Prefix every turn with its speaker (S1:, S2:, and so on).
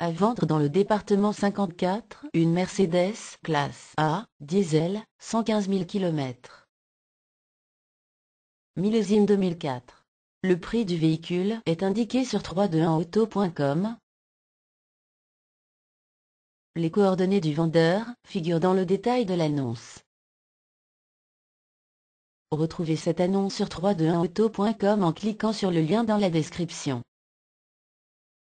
S1: À vendre dans le département 54, une Mercedes classe A, diesel, 115 000 km. Millésime 2004. Le prix du véhicule est indiqué sur 321auto.com.
S2: Les coordonnées du vendeur figurent dans le détail de l'annonce. Retrouvez cette annonce sur 321auto.com en cliquant sur le lien dans la description.